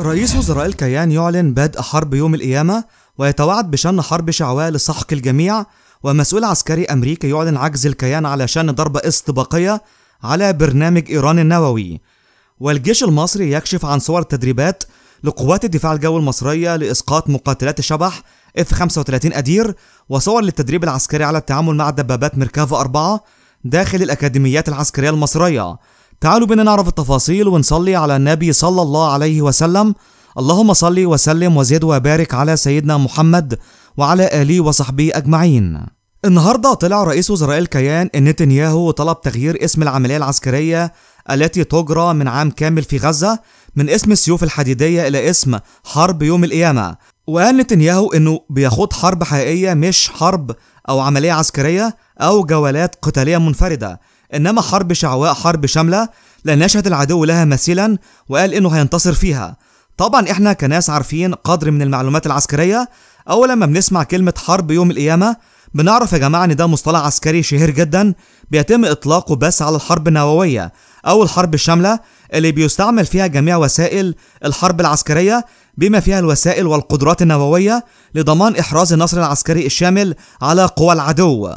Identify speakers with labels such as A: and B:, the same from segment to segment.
A: رئيس وزراء الكيان يعلن بدء حرب يوم القيامة ويتوعد بشن حرب شعواء لسحق الجميع ومسؤول عسكري أمريكي يعلن عجز الكيان على شن ضربة استباقية على برنامج إيران النووي والجيش المصري يكشف عن صور تدريبات لقوات الدفاع الجوي المصرية لإسقاط مقاتلات شبح f 35 أدير وصور للتدريب العسكري على التعامل مع دبابات ميركافا 4 داخل الأكاديميات العسكرية المصرية تعالوا بنا نعرف التفاصيل ونصلي على النبي صلى الله عليه وسلم اللهم صلي وسلم وزد وبارك على سيدنا محمد وعلى آله وصحبه أجمعين النهاردة طلع رئيس وزراء الكيان نتنياهو وطلب تغيير اسم العملية العسكرية التي تجرى من عام كامل في غزة من اسم السيوف الحديدية إلى اسم حرب يوم القيامة وقال نتنياهو إنه بيخوض حرب حقيقية مش حرب أو عملية عسكرية أو جولات قتالية منفردة إنما حرب شعواء حرب شاملة لأن يشهد العدو لها مثيلا وقال إنه هينتصر فيها طبعا إحنا كناس عارفين قدر من المعلومات العسكرية أو لما بنسمع كلمة حرب يوم القيامة بنعرف يا جماعة إن ده مصطلح عسكري شهير جدا بيتم إطلاقه بس على الحرب النووية أو الحرب الشاملة اللي بيستعمل فيها جميع وسائل الحرب العسكرية بما فيها الوسائل والقدرات النووية لضمان إحراز النصر العسكري الشامل على قوى العدو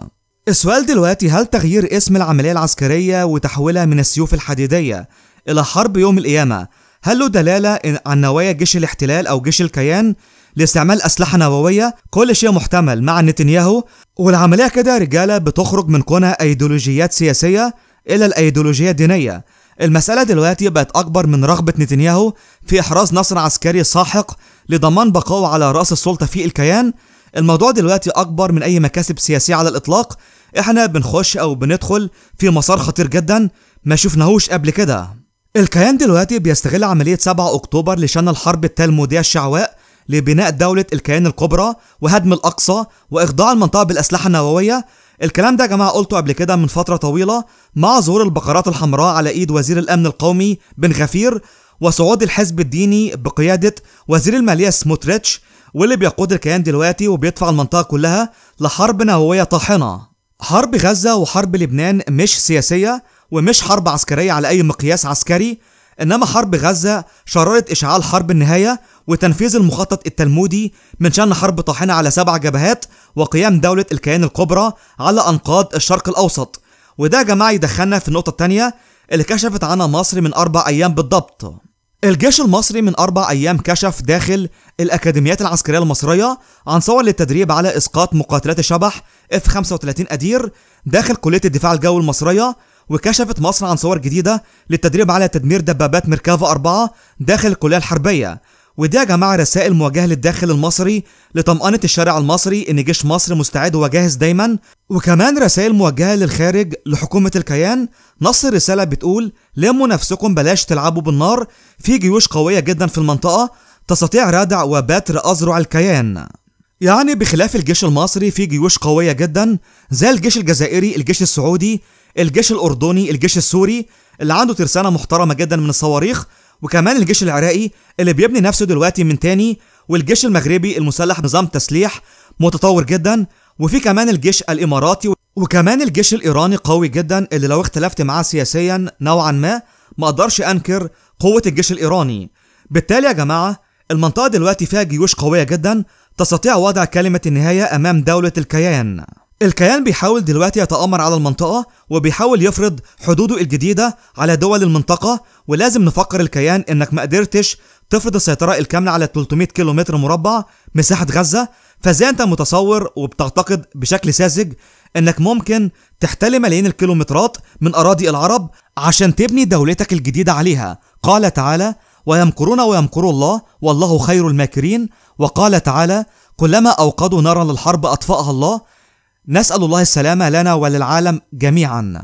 A: السؤال دلوقتي هل تغيير اسم العملية العسكرية وتحويلها من السيوف الحديدية إلى حرب يوم القيامة هل له دلالة عن نوايا جيش الاحتلال أو جيش الكيان لاستعمال أسلحة نووية كل شيء محتمل مع نتنياهو والعملية كده رجالة بتخرج من كونها أيديولوجيات سياسية إلى الأيديولوجية الدينية المسألة دلوقتي بقت أكبر من رغبة نتنياهو في إحراز نصر عسكري ساحق لضمان بقائه على رأس السلطة في الكيان الموضوع دلوقتي اكبر من اي مكاسب سياسيه على الاطلاق احنا بنخش او بندخل في مسار خطير جدا ما شفناهوش قبل كده الكيان دلوقتي بيستغل عملية 7 أكتوبر لشن الحرب التلمودية الشعواء لبناء دولة الكيان الكبرى وهدم الأقصى وإخضاع المنطقة بالأسلحة النووية الكلام ده يا جماعة قلته قبل كده من فترة طويلة مع ظهور البقرات الحمراء على إيد وزير الأمن القومي بن غفير وصعود الحزب الديني بقيادة وزير المالية سموتريتش واللي بيقود الكيان دلوقتي وبيدفع المنطقة كلها لحرب نووية طاحنة حرب غزة وحرب لبنان مش سياسية ومش حرب عسكرية على أي مقياس عسكري إنما حرب غزة شررت إشعال حرب النهاية وتنفيذ المخطط التلمودي من شأن حرب طاحنة على سبع جبهات وقيام دولة الكيان الكبرى على أنقاض الشرق الأوسط وده يا جماعة يدخلنا في النقطة التانية اللي كشفت عنها مصر من أربع أيام بالضبط الجيش المصري من أربع أيام كشف داخل الأكاديميات العسكرية المصرية عن صور للتدريب على إسقاط مقاتلات الشبح f 35 أدير داخل كلية الدفاع الجوي المصرية وكشفت مصر عن صور جديدة للتدريب على تدمير دبابات ميركافا 4 داخل الكلية الحربية ودي يا جماعه رسائل موجهه للداخل المصري لطمأنة الشارع المصري ان جيش مصر مستعد وجاهز دايما وكمان رسائل موجهه للخارج لحكومه الكيان نص الرساله بتقول لموا نفسكم بلاش تلعبوا بالنار في جيوش قويه جدا في المنطقه تستطيع ردع وبتر أذرع الكيان يعني بخلاف الجيش المصري في جيوش قوية جدا زي الجيش الجزائري الجيش السعودي الجيش الأردني الجيش السوري اللي عنده ترسانة محترمة جدا من الصواريخ وكمان الجيش العراقي اللي بيبني نفسه دلوقتي من تاني والجيش المغربي المسلح نظام تسليح متطور جدا وفي كمان الجيش الاماراتي وكمان الجيش الايراني قوي جدا اللي لو اختلفت معاه سياسيا نوعا ما ما اقدرش انكر قوه الجيش الايراني بالتالي يا جماعه المنطقه دلوقتي فيها جيوش قويه جدا تستطيع وضع كلمه النهايه امام دوله الكيان الكيان بيحاول دلوقتي يتآمر على المنطقة وبيحاول يفرض حدوده الجديدة على دول المنطقة ولازم نفكر الكيان إنك ما قدرتش تفرض السيطرة الكاملة على 300 كيلومتر مربع مساحة غزة فازاي أنت متصور وبتعتقد بشكل ساذج إنك ممكن تحتل ملايين الكيلومترات من أراضي العرب عشان تبني دولتك الجديدة عليها قال تعالى ويمكرون ويمكر الله والله خير الماكرين وقال تعالى كلما أوقدوا نارا للحرب أطفأها الله نسأل الله السلامة لنا وللعالم جميعا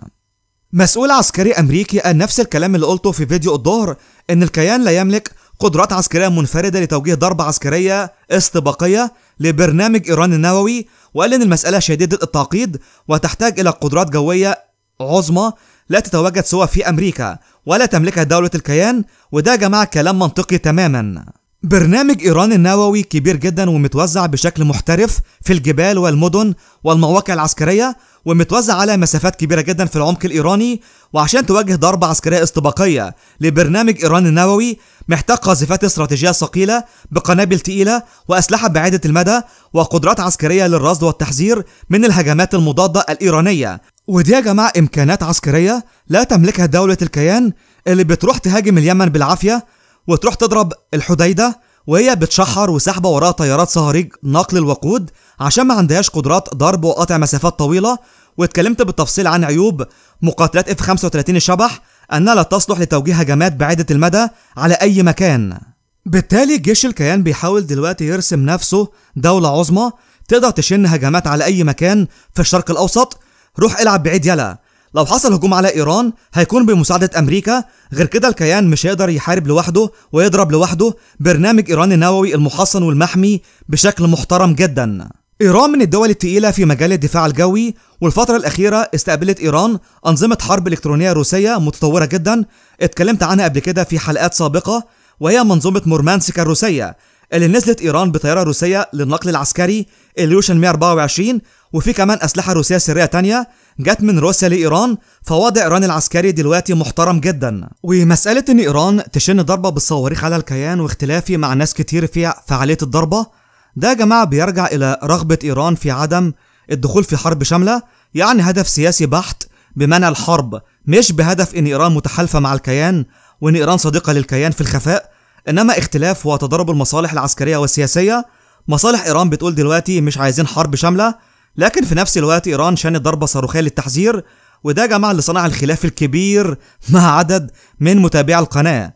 A: مسؤول عسكري أمريكي قال نفس الكلام اللي قلته في فيديو الظهر إن الكيان لا يملك قدرات عسكرية منفردة لتوجيه ضربة عسكرية استباقية لبرنامج إيران النووي وقال إن المسألة شديدة التعقيد وتحتاج إلى قدرات جوية عظمى لا تتواجد سوى في أمريكا ولا تملكها دولة الكيان وده يا جماعة كلام منطقي تماما برنامج إيران النووي كبير جدا ومتوزع بشكل محترف في الجبال والمدن والمواقع العسكرية ومتوزع على مسافات كبيرة جدا في العمق الإيراني وعشان تواجه ضربة عسكرية استباقية لبرنامج إيران النووي محتاج قاذفات استراتيجية ثقيلة بقنابل تقيلة وأسلحة بعيدة المدى وقدرات عسكرية للرصد والتحذير من الهجمات المضادة الإيرانية ودي يا جماعة إمكانات عسكرية لا تملكها دولة الكيان اللي بتروح تهاجم اليمن بالعافية وتروح تضرب الحديده وهي بتشحر وسحبه وراها طيارات صهاريج نقل الوقود عشان ما عندهاش قدرات ضرب وقطع مسافات طويله واتكلمت بالتفصيل عن عيوب مقاتلات اف 35 الشبح انها لا تصلح لتوجيه هجمات بعيده المدى على اي مكان بالتالي جيش الكيان بيحاول دلوقتي يرسم نفسه دولة عظمى تقدر تشن هجمات على أي مكان في الشرق الأوسط روح العب بعيد يلا لو حصل هجوم على ايران هيكون بمساعده امريكا غير كده الكيان مش هيقدر يحارب لوحده ويضرب لوحده برنامج ايران النووي المحصن والمحمي بشكل محترم جدا إيران من الدول الثقيله في مجال الدفاع الجوي والفترة الأخيرة استقبلت إيران أنظمة حرب إلكترونية روسية متطورة جدا اتكلمت عنها قبل كده في حلقات سابقة وهي منظومة مورمانسك الروسية اللي نزلت إيران بطيارة روسية للنقل العسكري اليوشن 124 وفي كمان أسلحة روسية سرية تانية جت من روسيا لإيران فوضع إيران العسكري دلوقتي محترم جدا ومسألة إن إيران تشن ضربة بالصواريخ على الكيان واختلافي مع ناس كتير في فعالية الضربة ده يا جماعة بيرجع إلى رغبة إيران في عدم الدخول في حرب شاملة يعني هدف سياسي بحت بمنع الحرب مش بهدف إن إيران متحالفة مع الكيان وإن إيران صديقة للكيان في الخفاء إنما اختلاف وتضارب المصالح العسكرية والسياسية مصالح إيران بتقول دلوقتي مش عايزين حرب شاملة لكن في نفس الوقت إيران شنت ضربة صاروخية للتحذير وده جمع صنع الخلاف الكبير مع عدد من متابعي القناة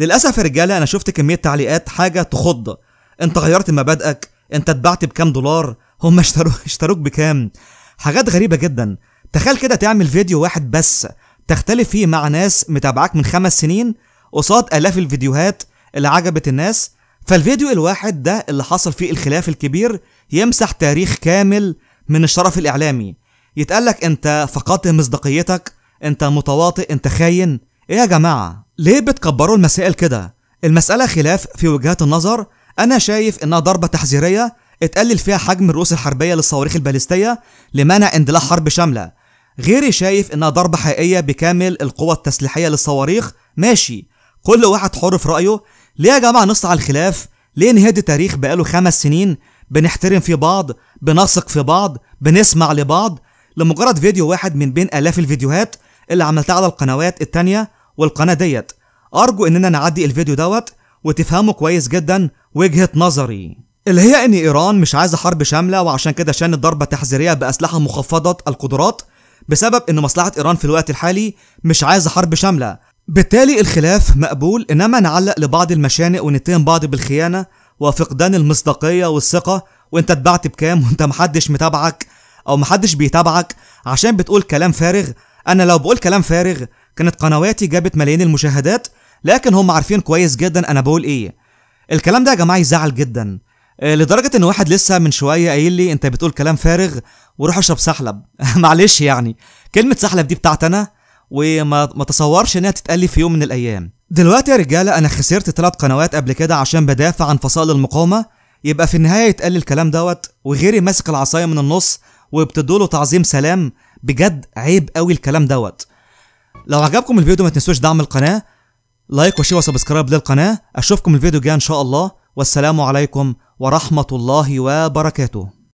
A: للأسف يا رجالة أنا شفت كمية تعليقات حاجة تخض أنت غيرت مبادئك أنت اتبعت بكام دولار هم اشتروك اشتروك بكام حاجات غريبة جدا تخيل كده تعمل فيديو واحد بس تختلف فيه مع ناس متابعاك من خمس سنين قصاد آلاف الفيديوهات اللي عجبت الناس فالفيديو الواحد ده اللي حصل فيه الخلاف الكبير يمسح تاريخ كامل من الشرف الإعلامي يتقال لك أنت فقدت مصداقيتك أنت متواطئ أنت خاين إيه يا جماعة ليه بتكبروا المسائل كده المسألة خلاف في وجهات النظر أنا شايف إنها ضربة تحذيرية اتقلل فيها حجم الرؤوس الحربية للصواريخ الباليستية لمنع اندلاع حرب شاملة غيري شايف إنها ضربة حقيقية بكامل القوة التسليحية للصواريخ ماشي كل واحد حر في رأيه ليه يا جماعة نص على الخلاف ليه نهد تاريخ بقاله خمس سنين بنحترم فيه بعض بنثق في بعض بنسمع لبعض لمجرد فيديو واحد من بين آلاف الفيديوهات اللي عملتها على القنوات التانية والقناة ديت أرجو إننا نعدي الفيديو دوت وتفهموا كويس جدا وجهة نظري اللي هي إن إيران مش عايزة حرب شاملة وعشان كده شنت ضربة تحذيرية بأسلحة مخفضة القدرات بسبب إن مصلحة إيران في الوقت الحالي مش عايزة حرب شاملة بالتالي الخلاف مقبول إنما نعلق لبعض المشانق ونتهم بعض بالخيانة وفقدان المصداقية والثقة وانت اتبعت بكام وانت محدش متابعك او محدش بيتابعك عشان بتقول كلام فارغ انا لو بقول كلام فارغ كانت قنواتي جابت ملايين المشاهدات لكن هم عارفين كويس جدا انا بقول ايه الكلام ده يا جماعه يزعل جدا آه، لدرجة ان واحد لسه من شوية قايل لي انت بتقول كلام فارغ وروح اشرب سحلب معلش يعني كلمة سحلب دي بتاعت انا وما تصورش انها تتقلي في يوم من الايام دلوقتي يا رجالة انا خسرت ثلاث قنوات قبل كده عشان بدافع عن فصائل المقاومة يبقى في النهايه يتقال الكلام دوت وغيري ماسك العصايه من النص وبتدوا له تعظيم سلام بجد عيب قوي الكلام دوت لو عجبكم الفيديو ما تنسوش دعم القناه لايك وشير وسبسكرايب للقناه اشوفكم الفيديو الجاي ان شاء الله والسلام عليكم ورحمه الله وبركاته